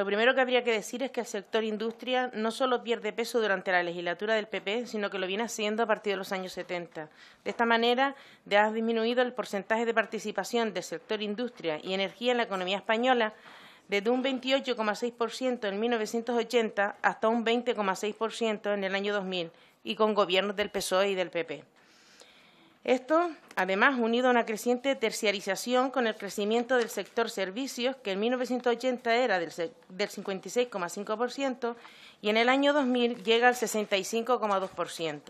Lo primero que habría que decir es que el sector industria no solo pierde peso durante la legislatura del PP, sino que lo viene haciendo a partir de los años 70. De esta manera, ha disminuido el porcentaje de participación del sector industria y energía en la economía española desde un 28,6% en 1980 hasta un 20,6% en el año 2000 y con gobiernos del PSOE y del PP. Esto, además, unido a una creciente terciarización con el crecimiento del sector servicios, que en 1980 era del, 56,5% y en el año 2000 llega al 65,2%.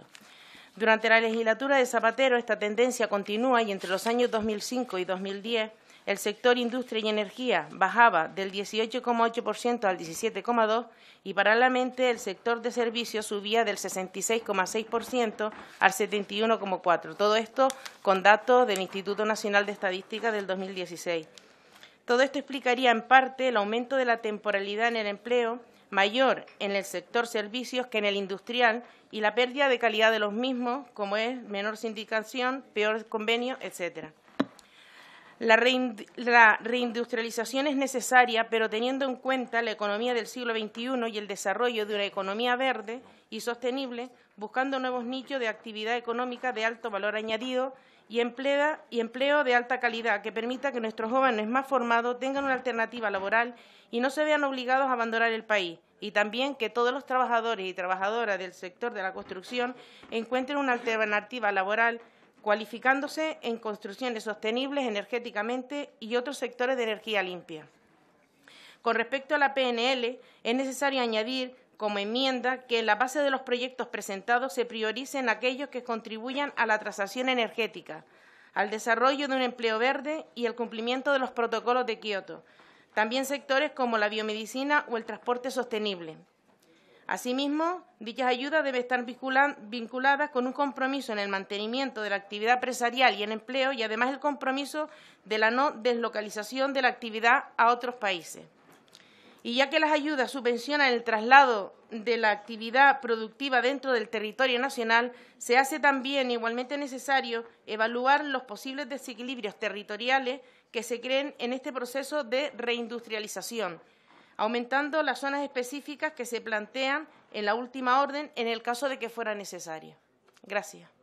Durante la legislatura de Zapatero esta tendencia continúa y entre los años 2005 y 2010 el sector industria y energía bajaba del 18,8% al 17,2% y paralelamente el sector de servicios subía del 66,6% al 71,4%. Todo esto con datos del Instituto Nacional de Estadística del 2016. Todo esto explicaría en parte el aumento de la temporalidad en el empleo, mayor en el sector servicios que en el industrial y la pérdida de calidad de los mismos, como es menor sindicación, peor convenio, etcétera. La, reindustrialización es necesaria, pero teniendo en cuenta la economía del siglo XXI y el desarrollo de una economía verde y sostenible, buscando nuevos nichos de actividad económica de alto valor añadido y empleo de alta calidad que permita que nuestros jóvenes más formados tengan una alternativa laboral y no se vean obligados a abandonar el país y también que todos los trabajadores y trabajadoras del sector de la construcción encuentren una alternativa laboral cualificándose en construcciones sostenibles energéticamente y otros sectores de energía limpia. Con respecto a la PNL, es necesario añadir como enmienda que en la base de los proyectos presentados se prioricen aquellos que contribuyan a la transacción energética, al desarrollo de un empleo verde y al cumplimiento de los protocolos de Kioto, también sectores como la biomedicina o el transporte sostenible. Asimismo, dichas ayudas deben estar vinculadas con un compromiso en el mantenimiento de la actividad empresarial y el empleo y además el compromiso de la no deslocalización de la actividad a otros países. Y ya que las ayudas subvencionan el traslado de la actividad productiva dentro del territorio nacional, se hace también igualmente necesario evaluar los posibles desequilibrios territoriales que se creen en este proceso de reindustrialización aumentando las zonas específicas que se plantean en la última orden en el caso de que fuera necesario. Gracias.